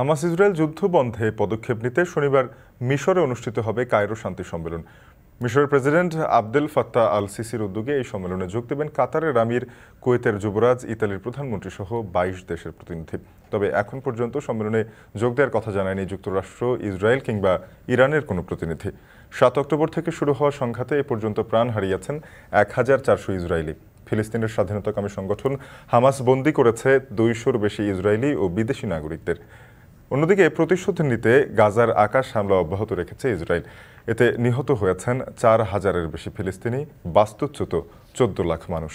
Hamas Israel যুদ্ধ বন্ধে পদক্ষেপ নিতে শনিবার মিশরে অনুষ্ঠিত হবে কায়রো শান্তি সম্মেলন মিশরের প্রেসিডেন্ট আব্দেল ফাত্তা আল সিসির উদ্যোগে এই সম্মেলনে যোগ দেবেন কাতারের আমির কুয়েতের যুবরাজ ইতালির প্রধানমন্ত্রী সহ বাইশ দেশের প্রতিনিধি তবে এখন পর্যন্ত সম্মেলনে যোগ দেওয়ার কথা জানায়নি যুক্তরাষ্ট্র ইসরায়েল কিংবা ইরানের কোনো প্রতিনিধি সাত অক্টোবর থেকে শুরু হওয়া সংঘাতে এ পর্যন্ত প্রাণ হারিয়েছেন এক হাজার চারশো ইসরায়েলি ফিলিস্তিনের স্বাধীনতাকামী সংগঠন হামাস বন্দী করেছে দুইশোর বেশি ইসরায়েলি ও বিদেশি নাগরিকদের অন্যদিকে প্রতিশোধ নিতে গাজার আকাশ হামলা অব্যাহত রেখেছে ইসরায়েল এতে নিহত হয়েছেন চার হাজারের বেশি ফিলিস্তিনি বাস্তুচ্যুত চোদ্দ লাখ মানুষ